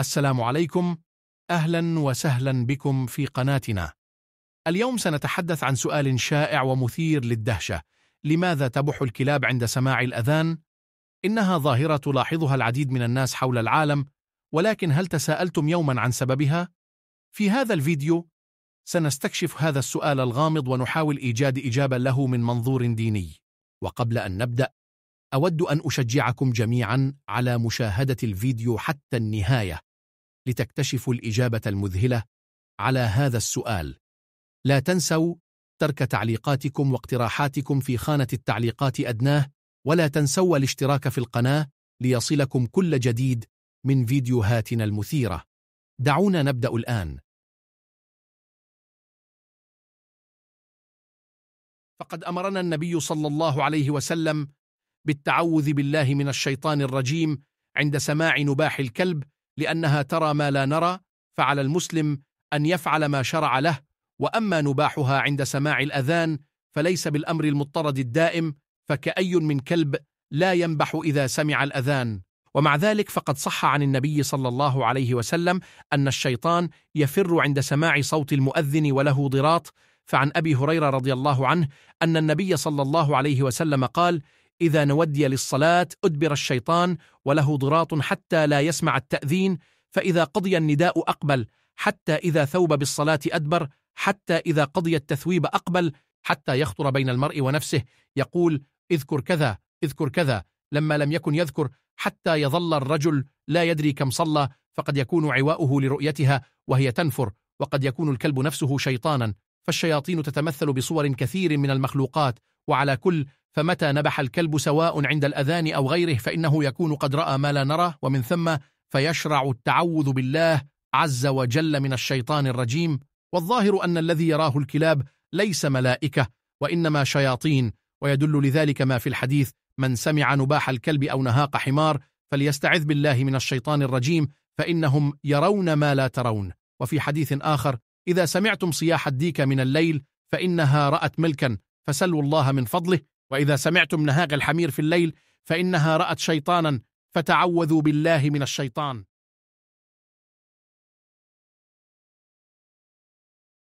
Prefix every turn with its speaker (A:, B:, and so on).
A: السلام عليكم اهلا وسهلا بكم في قناتنا اليوم سنتحدث عن سؤال شائع ومثير للدهشه لماذا تبح الكلاب عند سماع الاذان انها ظاهره تلاحظها العديد من الناس حول العالم ولكن هل تساءلتم يوما عن سببها في هذا الفيديو سنستكشف هذا السؤال الغامض ونحاول ايجاد اجابه له من منظور ديني وقبل ان نبدا اود ان اشجعكم جميعا على مشاهده الفيديو حتى النهايه لتكتشفوا الإجابة المذهلة على هذا السؤال لا تنسوا ترك تعليقاتكم واقتراحاتكم في خانة التعليقات أدناه ولا تنسوا الاشتراك في القناة ليصلكم كل جديد من فيديوهاتنا
B: المثيرة دعونا نبدأ الآن فقد أمرنا النبي صلى الله عليه وسلم
A: بالتعوذ بالله من الشيطان الرجيم عند سماع نباح الكلب لأنها ترى ما لا نرى فعلى المسلم أن يفعل ما شرع له وأما نباحها عند سماع الأذان فليس بالأمر المضطرد الدائم فكأي من كلب لا ينبح إذا سمع الأذان ومع ذلك فقد صح عن النبي صلى الله عليه وسلم أن الشيطان يفر عند سماع صوت المؤذن وله ضراط فعن أبي هريرة رضي الله عنه أن النبي صلى الله عليه وسلم قال إذا نودي للصلاة أدبر الشيطان وله ضراط حتى لا يسمع التأذين فإذا قضي النداء أقبل حتى إذا ثوب بالصلاة أدبر حتى إذا قضي التثويب أقبل حتى يخطر بين المرء ونفسه يقول اذكر كذا اذكر كذا لما لم يكن يذكر حتى يظل الرجل لا يدري كم صلى فقد يكون عواؤه لرؤيتها وهي تنفر وقد يكون الكلب نفسه شيطانا فالشياطين تتمثل بصور كثير من المخلوقات وعلى كل فمتى نبح الكلب سواء عند الأذان أو غيره فإنه يكون قد رأى ما لا نرى ومن ثم فيشرع التعوذ بالله عز وجل من الشيطان الرجيم والظاهر أن الذي يراه الكلاب ليس ملائكة وإنما شياطين ويدل لذلك ما في الحديث من سمع نباح الكلب أو نهاق حمار فليستعذ بالله من الشيطان الرجيم فإنهم يرون ما لا ترون وفي حديث آخر إذا سمعتم صياح الديك من الليل فإنها رأت ملكا فسلوا الله من فضله واذا سمعتم نهاق الحمير في
B: الليل فانها رات شيطانا فتعوذوا بالله من الشيطان